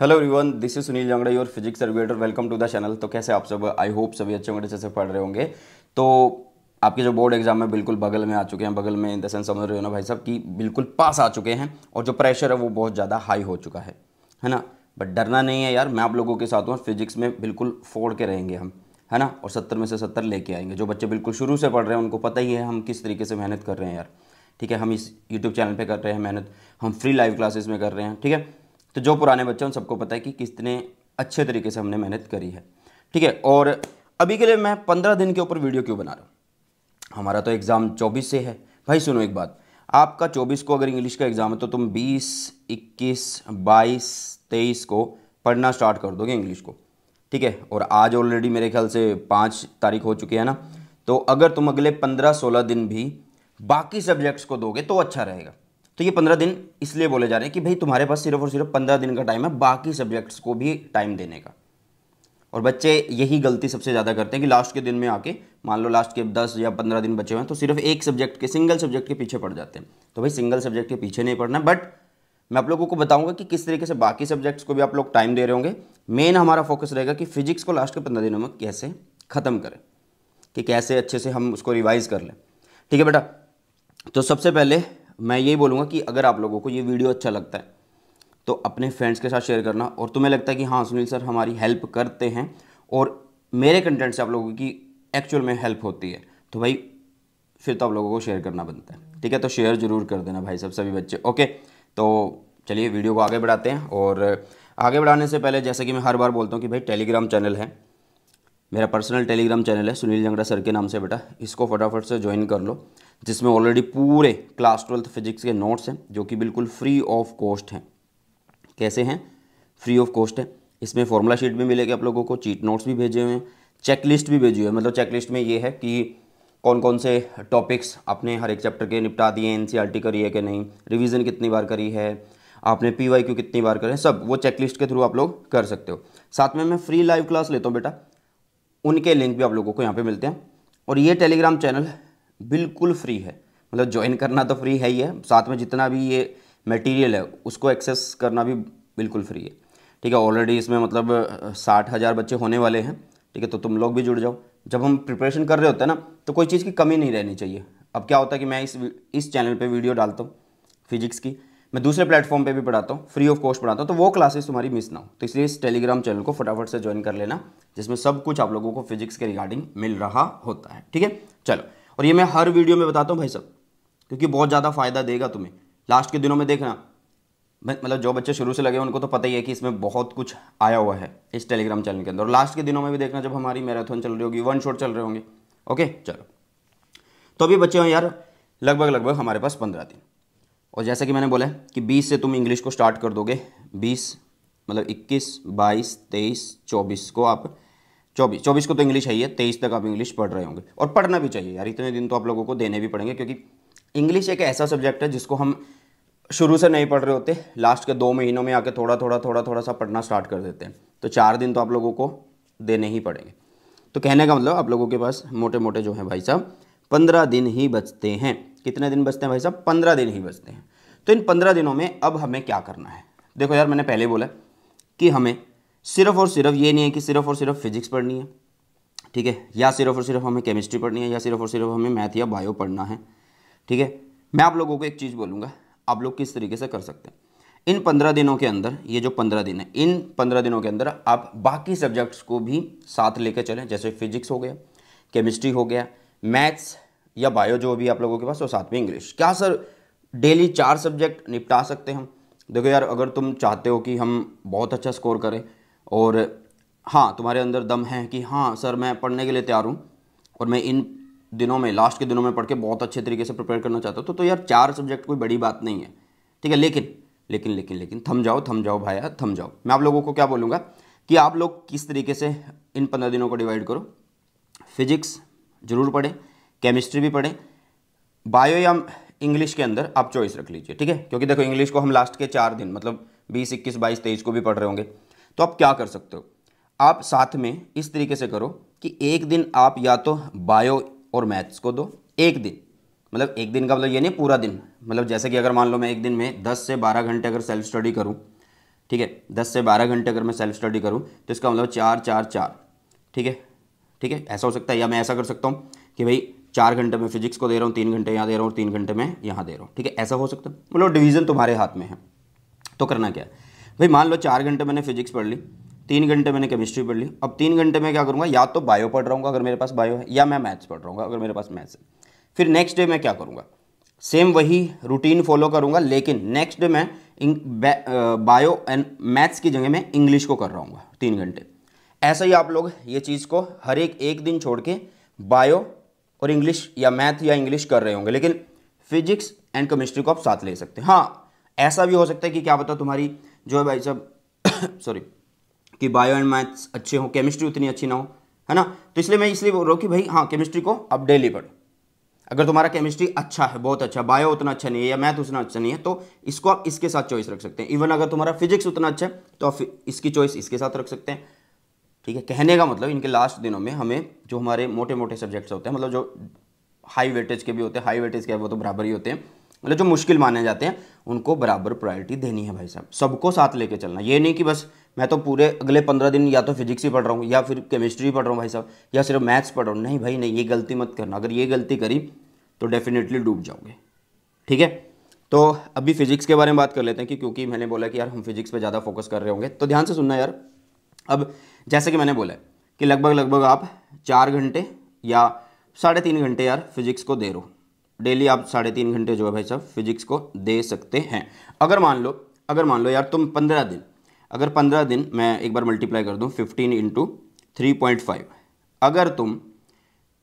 Hello everyone this is Sunil Jangra your physics सर्वेटर welcome to the channel तो कैसे आप सब आई होप सभी अच्छे अच्छे से पढ़ रहे होंगे तो आपके जो बोर्ड एग्जाम है बिल्कुल बगल में आ चुके हैं बगल में इन द सेंस समझ रहे हो ना भाई साहब कि बिल्कुल पास आ चुके हैं और जो प्रेशर है वो बहुत ज़्यादा हाई हो चुका है है ना बट डरना नहीं है यार मैं आप लोगों के साथ हूँ फिजिक्स में बिल्कुल फोड़ के रहेंगे हम है ना और सत्तर में से सत्तर लेके आएंगे जो बच्चे बिल्कुल शुरू से पढ़ रहे हैं उनको पता ही है हम किस तरीके से मेहनत कर रहे हैं यार ठीक है हम इस यूट्यूब चैनल पर कर रहे हैं मेहनत हम फ्री लाइव क्लासेस में कर रहे हैं ठीक है तो जो पुराने बच्चे उन सबको पता है कि कितने अच्छे तरीके से हमने मेहनत करी है ठीक है और अभी के लिए मैं पंद्रह दिन के ऊपर वीडियो क्यों बना रहा हूँ हमारा तो एग्ज़ाम चौबीस से है भाई सुनो एक बात आपका चौबीस को अगर इंग्लिश का एग्ज़ाम है तो तुम बीस इक्कीस बाईस तेईस को पढ़ना स्टार्ट कर दोगे इंग्लिश को ठीक है और आज ऑलरेडी मेरे ख्याल से पाँच तारीख हो चुकी है ना तो अगर तुम अगले पंद्रह सोलह दिन भी बाकी सब्जेक्ट्स को दोगे तो अच्छा रहेगा तो ये पंद्रह दिन इसलिए बोले जा रहे हैं कि भाई तुम्हारे पास सिर्फ और सिर्फ पंद्रह दिन का टाइम है बाकी सब्जेक्ट्स को भी टाइम देने का और बच्चे यही गलती सबसे ज़्यादा करते हैं कि लास्ट के दिन में आके मान लो लास्ट के दस या पंद्रह दिन बचे हुए हैं तो सिर्फ एक सब्जेक्ट के सिंगल सब्जेक्ट के पीछे पड़ जाते हैं तो भाई सिंगल सब्जेक्ट के पीछे नहीं पड़ना बट मैं आप लोगों को बताऊंगा कि किस तरीके से बाकी सब्जेक्ट्स को भी आप लोग टाइम दे रहे होंगे मेन हमारा फोकस रहेगा कि फिजिक्स को लास्ट के पंद्रह दिनों में कैसे ख़त्म करें कि कैसे अच्छे से हम उसको रिवाइज़ कर लें ठीक है बेटा तो सबसे पहले मैं यही बोलूँगा कि अगर आप लोगों को ये वीडियो अच्छा लगता है तो अपने फ्रेंड्स के साथ शेयर करना और तुम्हें लगता है कि हाँ सुनील सर हमारी हेल्प करते हैं और मेरे कंटेंट से आप लोगों की एक्चुअल में हेल्प होती है तो भाई फिर तो आप लोगों को शेयर करना बनता है ठीक है तो शेयर ज़रूर कर देना भाई सब सभी बच्चे ओके तो चलिए वीडियो को आगे बढ़ाते हैं और आगे बढ़ाने से पहले जैसे कि मैं हर बार बोलता हूँ कि भाई टेलीग्राम चैनल है मेरा पर्सनल टेलीग्राम चैनल है सुनील जंगड़ा सर के नाम से बेटा इसको फटाफट से ज्वाइन कर लो जिसमें ऑलरेडी पूरे क्लास ट्वेल्थ फिजिक्स के नोट्स हैं जो कि बिल्कुल फ्री ऑफ कॉस्ट हैं कैसे हैं फ्री ऑफ कॉस्ट है इसमें फॉर्मूला शीट भी मिलेगी आप लोगों को चीट नोट्स भी भेजे हुए हैं चेकलिस्ट भी भेजी हुई है मतलब चेकलिस्ट में ये है कि कौन कौन से टॉपिक्स आपने हर एक चैप्टर के निपटा दिए एन सी e करी है कि नहीं रिविज़न कितनी बार करी है आपने पी वाई क्यू कितनी बार करें सब वो चेकलिस्ट के थ्रू आप लोग कर सकते हो साथ में मैं फ्री लाइव क्लास लेता हूँ बेटा उनके लिंक भी आप लोगों को यहाँ पे मिलते हैं और ये टेलीग्राम चैनल बिल्कुल फ्री है मतलब ज्वाइन करना तो फ्री है ही है साथ में जितना भी ये मटेरियल है उसको एक्सेस करना भी बिल्कुल फ्री है ठीक है ऑलरेडी इसमें मतलब साठ हज़ार बच्चे होने वाले हैं ठीक है तो तुम लोग भी जुड़ जाओ जब हम प्रिपरेशन कर रहे होते हैं ना तो कोई चीज़ की कमी नहीं रहनी चाहिए अब क्या होता है कि मैं इस इस चैनल पर वीडियो डालता हूँ फिजिक्स की मैं दूसरे प्लेटफॉर्म पर भी पढ़ाता हूँ फ्री ऑफ कॉस्ट पढ़ाता हूँ तो वो क्लासेस तुम्हारी मिस ना हो तो इसलिए इस टेलीग्राम चैनल को फटाफट से ज्वाइन कर लेना जिसमें सब कुछ आप लोगों को फिजिक्स के रिगार्डिंग मिल रहा होता है ठीक है चलो और ये मैं हर वीडियो में बताता हूँ भाई साहब क्योंकि बहुत ज़्यादा फ़ायदा देगा तुम्हें लास्ट के दिनों में देखना मतलब जो बच्चे शुरू से लगे उनको तो पता ही है कि इसमें बहुत कुछ आया हुआ है इस टेलीग्राम चैनल के अंदर और लास्ट के दिनों में भी देखना जब हमारी मैराथन चल रही होगी वन शॉट चल रहे होंगे ओके चलो तो अभी बच्चे हैं यार लगभग लगभग हमारे पास पंद्रह दिन और जैसा कि मैंने बोला कि बीस से तुम इंग्लिश को स्टार्ट कर दोगे बीस मतलब इक्कीस बाईस तेईस चौबीस को आप चौबीस चौबीस को तो इंग्लिश है ही है तेईस तक आप इंग्लिश पढ़ रहे होंगे और पढ़ना भी चाहिए यार इतने दिन तो आप लोगों को देने भी पड़ेंगे क्योंकि इंग्लिश एक ऐसा सब्जेक्ट है जिसको हम शुरू से नहीं पढ़ रहे होते लास्ट के दो महीनों में आके थोड़ा थोड़ा थोड़ा थोड़ा सा पढ़ना स्टार्ट कर देते हैं तो चार दिन तो आप लोगों को देने ही पड़ेंगे तो कहने का मतलब आप लोगों के पास मोटे मोटे जो हैं भाई साहब पंद्रह दिन ही बचते हैं कितने दिन बचते हैं भाई साहब पंद्रह दिन ही बचते हैं तो इन पंद्रह दिनों में अब हमें क्या करना है देखो यार मैंने पहले बोला कि हमें सिर्फ और सिर्फ ये नहीं है कि सिर्फ और सिर्फ फिजिक्स पढ़नी है ठीक है या सिर्फ और सिर्फ हमें केमिस्ट्री पढ़नी है या सिर्फ और सिर्फ हमें मैथ या बायो पढ़ना है ठीक है मैं आप लोगों को एक चीज़ बोलूँगा आप लोग किस तरीके से कर सकते हैं इन पंद्रह दिनों के अंदर ये जो पंद्रह दिन है इन पंद्रह दिनों के अंदर आप बाकी सब्जेक्ट्स को भी साथ लेकर चलें जैसे फिजिक्स हो गया केमिस्ट्री हो गया मैथ्स या बायो जो भी आप लोगों के पास और साथ में इंग्लिश क्या सर डेली चार सब्जेक्ट निपटा सकते हैं देखो यार अगर तुम चाहते हो कि हम बहुत अच्छा स्कोर करें और हाँ तुम्हारे अंदर दम है कि हाँ सर मैं पढ़ने के लिए तैयार हूँ और मैं इन दिनों में लास्ट के दिनों में पढ़ के बहुत अच्छे तरीके से प्रिपेयर करना चाहता हूँ तो, तो यार चार सब्जेक्ट कोई बड़ी बात नहीं है ठीक है लेकिन लेकिन लेकिन लेकिन थम जाओ थम जाओ भाया हाँ, थम जाओ मैं आप लोगों को क्या बोलूँगा कि आप लोग किस तरीके से इन पंद्रह दिनों को डिवाइड करो फिजिक्स जरूर पढ़ें केमिस्ट्री भी पढ़ें बायो या इंग्लिश के अंदर आप चॉइस रख लीजिए ठीक है क्योंकि देखो इंग्लिश को हम लास्ट के चार दिन मतलब बीस इक्कीस बाईस तेईस को भी पढ़ रहे होंगे तो आप क्या कर सकते हो आप साथ में इस तरीके से करो कि एक दिन आप या तो बायो और मैथ्स को दो एक दिन मतलब एक दिन का मतलब ये नहीं पूरा दिन मतलब जैसे कि अगर मान लो मैं एक दिन में 10 से 12 घंटे अगर सेल्फ स्टडी करूँ ठीक है 10 से 12 घंटे अगर मैं सेल्फ स्टडी करूँ तो इसका मतलब चार चार चार ठीक है ठीक है ऐसा हो सकता है या मैं ऐसा कर सकता हूँ कि भाई चार घंटे में फिजिक्स को दे रहा हूँ तीन घंटे यहाँ दे रहा हूँ और तीन घंटे में यहाँ दे रहा हूँ ठीक है ऐसा हो सकता है मतलब डिवीज़न तुम्हारे हाथ में है तो करना क्या है भाई मान लो चार घंटे मैंने फिजिक्स पढ़ ली तीन घंटे मैंने केमिस्ट्री पढ़ ली अब तीन घंटे मैं क्या करूँगा या तो बायो पढ़ रहा हूँ अगर मेरे पास बायो है या मैं मैथ्स पढ़ रहा हूँ अगर मेरे पास मैथ्स है फिर नेक्स्ट डे मैं क्या करूँगा सेम वही रूटीन फॉलो करूँगा लेकिन नेक्स्ट डे मैं बायो एंड मैथ्स की जगह मैं इंग्लिश को कर रहा हूँ तीन घंटे ऐसा ही आप लोग ये चीज़ को हर एक एक दिन छोड़ के बायो और इंग्लिश या मैथ या इंग्लिश कर रहे होंगे लेकिन फिजिक्स एंड केमिस्ट्री को आप साथ ले सकते हैं हाँ ऐसा भी हो सकता है कि क्या पता तुम्हारी जो है भाई साहब सॉरी कि बायो एंड मैथ्स अच्छे हो केमिस्ट्री उतनी अच्छी ना हो है ना तो इसलिए मैं इसलिए बोल रहा हूँ कि भाई हाँ केमिस्ट्री को आप डेली पढ़ो अगर तुम्हारा केमिस्ट्री अच्छा है बहुत अच्छा बायो उतना अच्छा नहीं है या मैथ उतना अच्छा नहीं है तो इसको आप इसके साथ चॉइस रख सकते हैं इवन अगर तुम्हारा फिजिक्स उतना अच्छा है तो आप इसकी चॉइस इसके साथ रख सकते हैं ठीक है कहने का मतलब इनके लास्ट दिनों में हमें जो हमारे मोटे मोटे सब्जेक्ट्स होते हैं मतलब जो हाई वेटेज के भी होते हैं हाई वेटेज के वो तो बराबर ही होते हैं मतलब जो मुश्किल माने जाते हैं उनको बराबर प्रायोरिटी देनी है भाई साहब सबको साथ लेके चलना ये नहीं कि बस मैं तो पूरे अगले पंद्रह दिन या तो फिजिक्स ही पढ़ रहा हूँ या फिर केमिस्ट्री पढ़ रहा हूँ भाई साहब या सिर्फ मैथ्स पढ़ रहा हूँ नहीं भाई नहीं ये गलती मत करना अगर ये गलती करी तो डेफिनेटली डूब जाओगे ठीक है तो अभी फिजिक्स के बारे में बात कर लेते हैं कि क्योंकि मैंने बोला कि यार हम फिजिक्स पर ज़्यादा फोकस कर रहे होंगे तो ध्यान से सुनना यार अब जैसे कि मैंने बोला कि लगभग लगभग आप चार घंटे या साढ़े तीन घंटे यार फिजिक्स को दे रहे हो डेली आप साढ़े तीन घंटे जो है भाई साहब फिजिक्स को दे सकते हैं अगर मान लो अगर मान लो यार तुम पंद्रह दिन अगर पंद्रह दिन मैं एक बार मल्टीप्लाई कर दूँ fifteen into three point five अगर तुम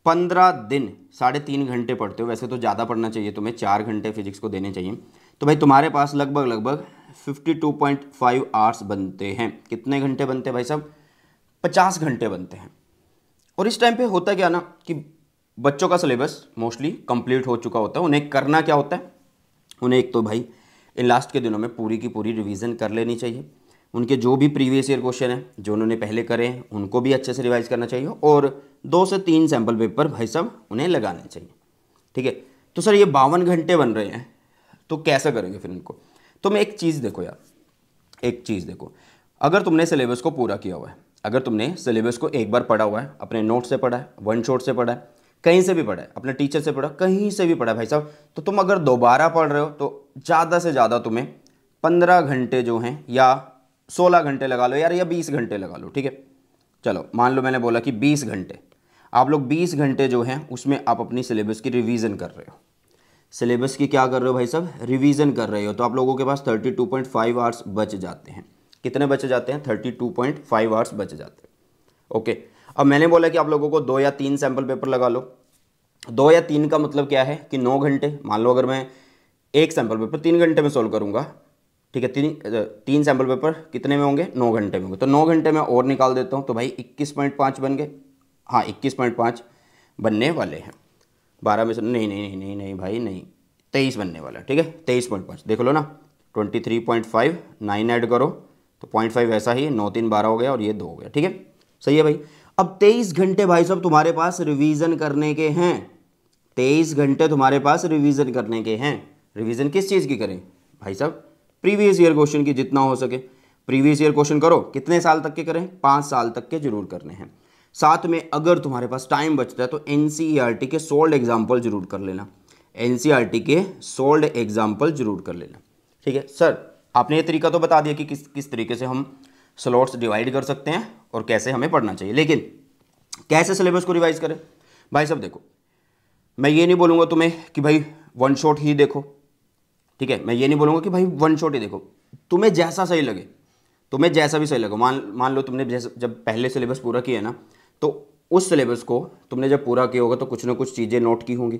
पंद्रह दिन साढ़े तीन घंटे पढ़ते हो वैसे तो ज़्यादा पढ़ना चाहिए तुम्हें चार घंटे फिजिक्स को देने चाहिए तो भाई तुम्हारे पास लगभग लगभग fifty two point five hours बनते हैं कितने घंटे बनते हैं भाई साहब पचास घंटे बनते हैं और इस टाइम पे होता क्या ना कि बच्चों का सिलेबस मोस्टली कंप्लीट हो चुका होता है उन्हें करना क्या होता है उन्हें एक तो भाई इन लास्ट के दिनों में पूरी की पूरी रिवीजन कर लेनी चाहिए उनके जो भी प्रीवियस ईयर क्वेश्चन हैं जो उन्होंने पहले करे हैं उनको भी अच्छे से रिवाइज करना चाहिए और दो से तीन सैम्पल पेपर भाई साहब उन्हें लगाने चाहिए ठीक है तो सर ये बावन घंटे बन रहे हैं तो कैसा करेंगे फिर इनको तो मैं एक चीज़ देखो यार एक चीज़ देखो अगर तुमने सिलेबस को पूरा किया हुआ है अगर तुमने सिलेबस को एक बार पढ़ा हुआ है अपने नोट से पढ़ा है वन शॉट से पढ़ा है कहीं से भी पढ़ा अपने टीचर से पढ़ा कहीं से भी पढ़ा भाई साहब तो तुम अगर दोबारा पढ़ रहे हो तो ज़्यादा से ज़्यादा तुम्हें पंद्रह घंटे जो हैं या सोलह घंटे लगा लो यार या बीस घंटे लगा लो ठीक है चलो मान लो मैंने बोला कि बीस घंटे आप लोग बीस घंटे जो हैं उसमें आप अपनी सिलेबस की रिविज़न कर रहे हो सिलेबस की क्या कर रहे हो भाई साहब रिविज़न कर रहे हो तो आप लोगों के पास thirty two point five hours बच जाते हैं कितने बचे जाते हैं thirty two point five hours बच जाते हैं ओके okay. अब मैंने बोला कि आप लोगों को दो या तीन सैम्पल पेपर लगा लो दो या तीन का मतलब क्या है कि नौ घंटे मान लो अगर मैं एक सैम्पल पेपर तीन घंटे में सोल्व करूँगा ठीक है तीन तीन सैम्पल पेपर कितने में होंगे नौ घंटे में होंगे तो नौ घंटे में और निकाल देता हूँ तो भाई इक्कीस पॉइंट पाँच बन गए हाँ इक्कीस पॉइंट पाँच बनने वाले हैं बारह में से नहीं नहीं नहीं नहीं नहीं भाई नहीं तेईस बनने वाला है ठीक है तेईस पॉइंट पाँच देख लो ना twenty three point five nine add करो तो पॉइंट फाइव ऐसा ही नौ तीन बारह हो गया और ये दो हो गया ठीक है सही है भाई अब तेईस घंटे भाई साहब तुम्हारे पास रिवीजन करने के हैं तेईस घंटे तुम्हारे पास रिवीजन करने के हैं रिवीजन किस चीज़ की करें भाई साहब प्रीवियस ईयर क्वेश्चन की जितना हो सके प्रीवियस ईयर क्वेश्चन करो कितने साल तक के करें पाँच साल तक के जरूर करने हैं साथ में अगर तुम्हारे पास टाइम बचता है तो एन e के सोल्ड एग्जाम्पल जरूर कर लेना एन e के सोल्ड एग्जाम्पल जरूर कर लेना ठीक है सर आपने ये तरीका तो बता दिया कि किस किस तरीके से हम स्लॉट्स डिवाइड कर सकते हैं और कैसे हमें पढ़ना चाहिए लेकिन कैसे सिलेबस को रिवाइज करें भाई सब देखो मैं ये नहीं बोलूँगा तुम्हें कि भाई वन शॉट ही देखो ठीक है मैं ये नहीं बोलूँगा कि भाई वन शॉट ही देखो तुम्हें जैसा सही लगे तुम्हें जैसा भी सही लगे मान मान लो तुमने जब पहले सिलेबस पूरा किया ना तो उस सिलेबस को तुमने जब पूरा किया होगा तो कुछ ना कुछ चीज़ें नोट की होंगी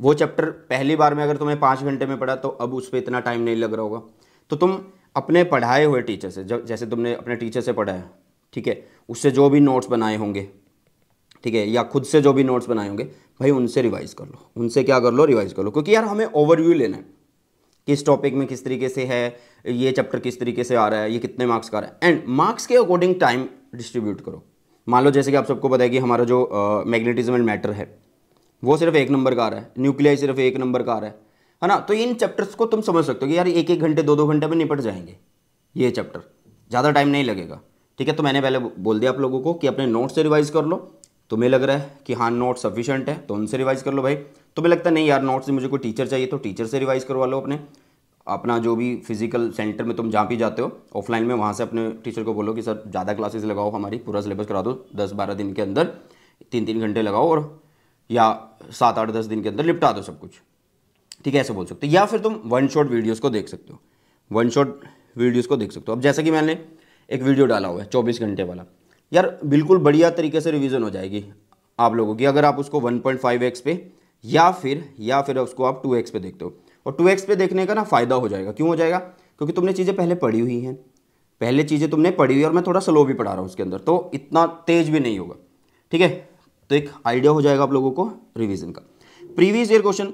वो चैप्टर पहली बार में अगर तुम्हें पाँच घंटे में पढ़ा तो अब उस पर इतना टाइम नहीं लग रहा होगा तो तुम अपने पढ़ाए हुए टीचर से जब जैसे तुमने अपने टीचर से पढ़ाया ठीक है उससे जो भी नोट्स बनाए होंगे ठीक है या खुद से जो भी नोट्स बनाए होंगे भाई उनसे रिवाइज़ कर लो उनसे क्या कर लो रिवाइज़ कर लो क्योंकि यार हमें ओवरव्यू लेना है किस टॉपिक में किस तरीके से है ये चैप्टर किस तरीके से आ रहा है ये कितने मार्क्स का आ रहा है एंड मार्क्स के अकॉर्डिंग टाइम डिस्ट्रीब्यूट करो मान लो जैसे कि आप सबको पता है कि हमारा जो मैग्नेटिज्म एंड मैटर है वो सिर्फ एक नंबर का आ रहा है न्यूक्लियाई सिर्फ एक नंबर का आ रहा है है ना तो इन चैप्टर्स को तुम समझ सकते हो कि यार एक एक घंटे दो दो घंटे में निपट जाएंगे ये चैप्टर ज़्यादा टाइम नहीं लगेगा ठीक है तो मैंने पहले बोल दिया आप लोगों को कि अपने नोट्स से रिवाइज़ कर लो तुम्हें लग रहा है कि हाँ नोट सफिशेंट है तो उनसे रिवाइज़ कर लो भाई तुम्हें लगता है नहीं यार नोट्स से मुझे कोई टीचर चाहिए तो टीचर से रिवाइज़ करवा लो अपने अपना जो भी फिजिकल सेंटर में तुम जहाँ भी जाते हो ऑफलाइन में वहाँ से अपने टीचर को बोलो कि सर ज़्यादा क्लासेस लगाओ हमारी पूरा सिलेबस करा दो दस बारह दिन के अंदर तीन तीन घंटे लगाओ और या सात आठ दस दिन के अंदर निपटा दो सब कुछ ठीक है ऐसे बोल सकते हो या फिर तुम वन शॉट वीडियोस को देख सकते हो वन शॉट वीडियोस को देख सकते हो अब जैसा कि मैंने एक वीडियो डाला हुआ है चौबीस घंटे वाला यार बिल्कुल बढ़िया तरीके से रिविज़न हो जाएगी आप लोगों की अगर आप उसको वन पे या फिर या फिर उसको आप टू पे देखते हो और टू पे देखने का ना फ़ायदा हो जाएगा क्यों हो जाएगा क्योंकि तुमने चीज़ें पहले पढ़ी हुई हैं पहले चीज़ें तुमने पढ़ी हुई और मैं थोड़ा स्लो भी पढ़ा रहा हूँ उसके अंदर तो इतना तेज भी नहीं होगा ठीक है तो एक आइडिया हो जाएगा आप लोगों को रिविज़न का प्रीवियस ईयर क्वेश्चन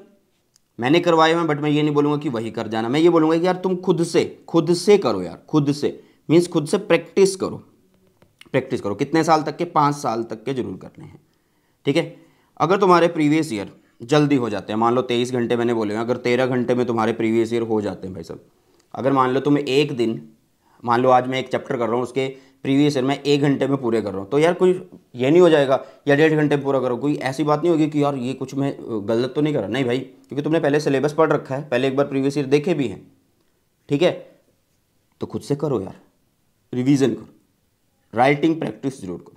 मैंने करवाए हुए बट मैं ये नहीं बोलूँगा कि वही कर जाना मैं ये बोलूँगा कि यार तुम खुद से खुद से करो यार खुद से मीन्स खुद से प्रैक्टिस करो प्रैक्टिस करो कितने साल तक के पाँच साल तक के जरूर करने हैं ठीक है अगर तुम्हारे प्रीवियस ईयर जल्दी हो जाते हैं मान लो तेईस घंटे मैंने बोले अगर तेरह घंटे में तुम्हारे प्रीवियस ईयर हो जाते हैं भाई साहब अगर मान लो तुम एक दिन मान लो आज मैं एक चैप्टर कर रहा हूँ उसके प्रीवियस ईयर में एक घंटे में पूरे कर रहा हूँ तो यार कोई ये नहीं हो जाएगा या डेढ़ घंटे में पूरा करो कोई ऐसी बात नहीं होगी कि यार ये कुछ मैं गलत तो नहीं कर रहा नहीं भाई क्योंकि तुमने पहले सिलेबस पढ़ रखा है पहले एक बार प्रीवियस ईयर देखे भी हैं ठीक है तो खुद से करो यार रिविजन करो राइटिंग प्रैक्टिस जरूर करो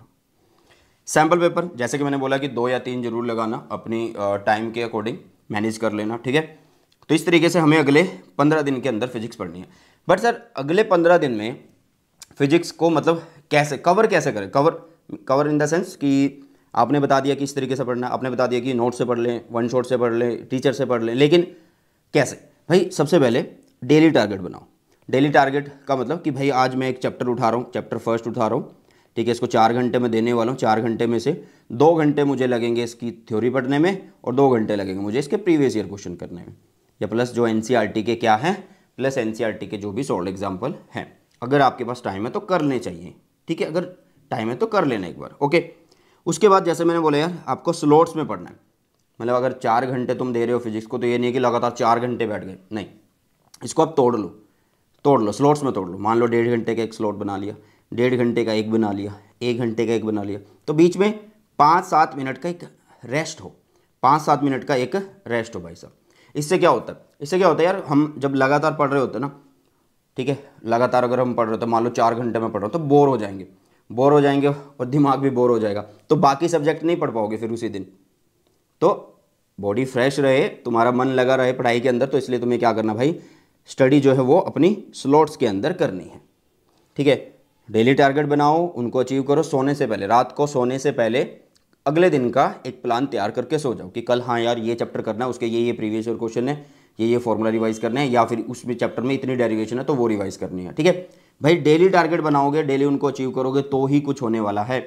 सैम्पल पेपर जैसे कि मैंने बोला कि दो या तीन जरूर लगाना अपनी टाइम के अकॉर्डिंग मैनेज कर लेना ठीक है तो इस तरीके से हमें अगले पंद्रह दिन के अंदर फिजिक्स पढ़नी है बट सर अगले पंद्रह दिन में फिजिक्स को मतलब कैसे कवर कैसे करें cover cover in the sense कि आपने बता दिया कि इस तरीके से पढ़ना आपने बता दिया कि नोट से पढ़ लें वन शॉट से पढ़ लें टीचर से पढ़ लें लेकिन कैसे भाई सबसे पहले डेली टारगेट बनाओ डेली टारगेट का मतलब कि भाई आज मैं एक चैप्टर उठा रहा हूँ चैप्टर फर्स्ट उठा रहा हूँ ठीक है इसको चार घंटे में देने वाला हूँ चार घंटे में से दो घंटे मुझे लगेंगे इसकी थ्योरी पढ़ने में और दो घंटे लगेंगे मुझे इसके प्रीवियस ईयर क्वेश्चन करने में या प्लस जो एन e के क्या हैं प्लस एन के जो भी सॉल्ड एग्जाम्पल हैं अगर आपके पास टाइम है तो कर लेने चाहिए ठीक है अगर टाइम है तो कर लेना एक बार ओके उसके बाद जैसे मैंने बोला यार आपको स्लोट्स में पढ़ना है मतलब अगर चार घंटे तुम दे रहे हो फिजिक्स को तो ये नहीं है कि लगातार चार घंटे बैठ गए नहीं इसको आप तोड़ लो तोड़ लो स्लोट्स में तोड़ लो मान लो डेढ़ घंटे का एक स्लॉट बना लिया डेढ़ घंटे का एक बना लिया एक घंटे का एक बना लिया तो बीच में पाँच सात मिनट का एक रेस्ट हो पाँच सात मिनट का एक रेस्ट हो भाई साहब इससे क्या होता है इससे क्या होता है यार हम जब लगातार पढ़ रहे होते हैं ना ठीक है लगातार अगर हम पढ़ रहे हो तो मान लो चार घंटे में पढ़ रहे हो तो बोर हो जाएंगे बोर हो जाएंगे और दिमाग भी बोर हो जाएगा तो बाकी सब्जेक्ट नहीं पढ़ पाओगे फिर उसी दिन तो बॉडी फ्रेश रहे तुम्हारा मन लगा रहे पढ़ाई के अंदर तो इसलिए तुम्हें क्या करना भाई स्टडी जो है वो अपनी स्लॉट्स के अंदर करनी है ठीक है डेली टारगेट बनाओ उनको अचीव करो सोने से पहले रात को सोने से पहले अगले दिन का एक प्लान तैयार करके सो जाओ कि कल हाँ यार ये चैप्टर करना है उसके ये ये प्रीवियस ईयर क्वेश्चन है ये ये फॉर्मूला रिवाइज करना है या फिर उसमें चैप्टर में इतनी डेरिवेशन है तो वो रिवाइज करनी है ठीक है भाई डेली टारगेट बनाओगे डेली उनको अचीव करोगे तो ही कुछ होने वाला है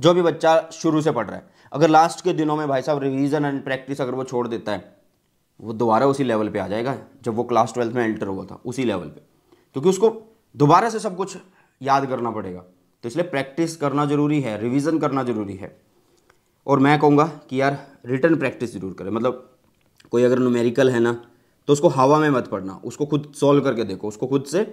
जो भी बच्चा शुरू से पढ़ रहा है अगर लास्ट के दिनों में भाई साहब रिविजन एंड प्रैक्टिस अगर वो छोड़ देता है वो दोबारा उसी लेवल पर आ जाएगा जब वो क्लास ट्वेल्थ में एंटर हुआ था उसी लेवल पर क्योंकि उसको दोबारा से सब कुछ याद करना पड़ेगा तो इसलिए प्रैक्टिस करना जरूरी है रिविजन करना जरूरी है और मैं कहूँगा कि यार रिटर्न प्रैक्टिस ज़रूर करें मतलब कोई अगर नोमेरिकल है ना तो उसको हवा में मत पढ़ना उसको खुद सॉल्व करके देखो उसको खुद से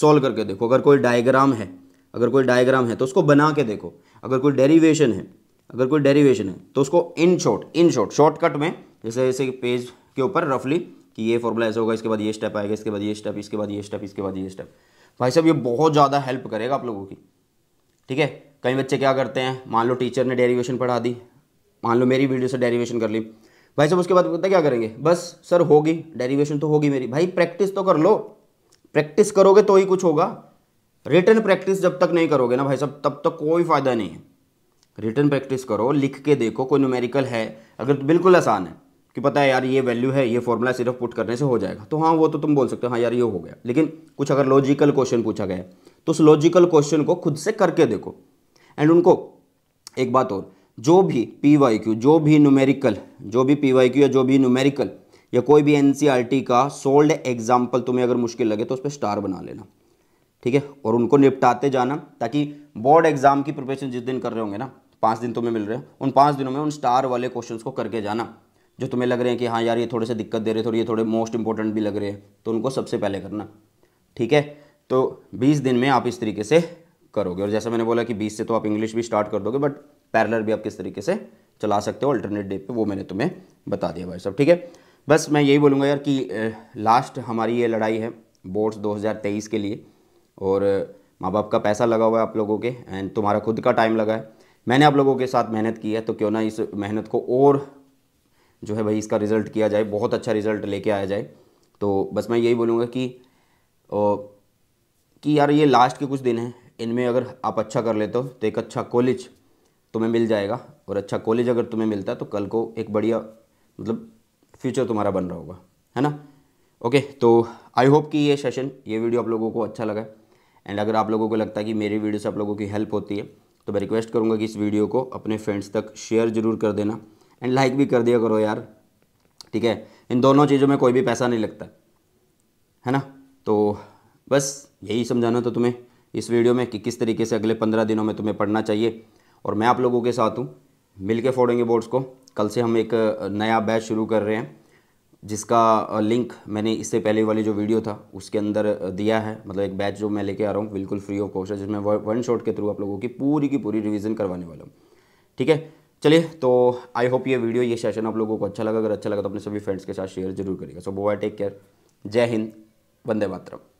सॉल्व करके देखो अगर कोई डायग्राम है अगर कोई डायग्राम है तो उसको बना के देखो अगर कोई डेरिवेशन है अगर कोई डेरिवेशन है तो उसको in short in short shortcut में जैसे जैसे पेज के ऊपर रफली कि ये फॉर्मूला ऐसा होगा इसके बाद ये स्टेप आएगा इसके बाद ये स्टेप इसके बाद ये स्टेप इसके बाद ये स्टेप भाई साहब ये बहुत ज़्यादा हेल्प करेगा आप लोगों की ठीक है कई बच्चे क्या करते हैं मान लो टीचर ने डेरिवेशन पढ़ा दी मान लो मेरी वीडियो से डेरिवेशन कर ली भाई साहब उसके बाद पता क्या करेंगे बस सर होगी डेरिवेशन तो होगी मेरी भाई प्रैक्टिस तो कर लो प्रैक्टिस करोगे तो ही कुछ होगा रिटर्न प्रैक्टिस जब तक नहीं करोगे ना भाई साहब तब तक कोई फ़ायदा नहीं है रिटर्न प्रैक्टिस करो लिख के देखो कोई न्यूमेरिकल है अगर तो बिल्कुल आसान है कि पता है यार ये वैल्यू है ये फॉर्मूला सिर्फ पुट करने से हो जाएगा तो हाँ वो तो तुम बोल सकते हो हाँ यार ये हो गया लेकिन कुछ अगर लॉजिकल क्वेश्चन पूछा गया तो उस लॉजिकल क्वेश्चन को खुद से करके देखो एंड उनको एक बात और जो भी पी वाई क्यू जो भी न्यूमेरिकल जो भी पी वाई क्यू या जो भी न्यूमेरिकल या कोई भी टी e का सोल्ड एग्जाम्पल तुम्हें अगर मुश्किल लगे तो उस पर स्टार बना लेना ठीक है और उनको निपटाते जाना ताकि बोर्ड एग्जाम की प्रिपरेशन जिस दिन कर रहे होंगे ना पाँच दिन तुम्हें मिल रहे हैं उन पाँच दिनों में उन स्टार वाले क्वेश्चन को करके जाना जो तुम्हें लग रहे हैं कि हाँ यार ये थोड़े से दिक्कत दे रहे थोड़े ये थोड़े मोस्ट इंपॉर्टेंट भी लग रहे हैं तो उनको सबसे पहले करना ठीक है तो बीस दिन में आप इस तरीके से करोगे और जैसा मैंने बोला कि बीस से तो आप इंग्लिश भी स्टार्ट कर दोगे बट पैरलर भी आप किस तरीके से चला सकते हो अल्टरनेट डे पे वो मैंने तुम्हें बता दिया भाई साहब ठीक है बस मैं यही बोलूँगा यार कि लास्ट हमारी ये लड़ाई है बोर्ड्स 2023 के लिए और माँ बाप का पैसा लगा हुआ है आप लोगों के एंड तुम्हारा खुद का टाइम लगा है मैंने आप लोगों के साथ मेहनत की है तो क्यों ना इस मेहनत को और जो है भाई इसका रिज़ल्ट किया जाए बहुत अच्छा रिज़ल्ट लेके आया जाए तो बस मैं यही बोलूँगा कि ओ, कि यार ये लास्ट के कुछ दिन हैं इनमें अगर आप अच्छा कर लेते हो तो एक अच्छा कॉलेज तुम्हें मिल जाएगा और अच्छा कॉलेज अगर तुम्हें मिलता है तो कल को एक बढ़िया मतलब फ्यूचर तुम्हारा बन रहा होगा है ना ओके तो आई होप कि ये सेशन ये वीडियो आप लोगों को अच्छा लगा एंड अगर आप लोगों को लगता है कि मेरी वीडियो से आप लोगों की हेल्प होती है तो मैं रिक्वेस्ट करूँगा कि इस वीडियो को अपने फ्रेंड्स तक शेयर जरूर कर देना एंड लाइक भी कर दिया करो यार ठीक है इन दोनों चीज़ों में कोई भी पैसा नहीं लगता है ना तो बस यही समझाना तो तुम्हें इस वीडियो में कि किस तरीके से अगले पंद्रह दिनों में तुम्हें पढ़ना चाहिए और मैं आप लोगों के साथ हूँ मिल के फोड़ेंगे बोर्ड्स को कल से हम एक नया बैच शुरू कर रहे हैं जिसका लिंक मैंने इससे पहले वाली जो वीडियो था उसके अंदर दिया है मतलब एक बैच जो मैं लेके आ रहा हूँ बिल्कुल फ्री ऑफ कॉस्ट है जिसमें वन शॉट के थ्रू आप लोगों की पूरी की पूरी रिवीजन करवाने वाला हूँ ठीक है चलिए तो आई होप ये वीडियो ये सेशन आप लोगों को अच्छा लगा अगर अच्छा लगा तो अपने सभी फ्रेंड्स के साथ शेयर जरूर करेगा सो बोवा टेक केयर जय हिंद वंदे मातरम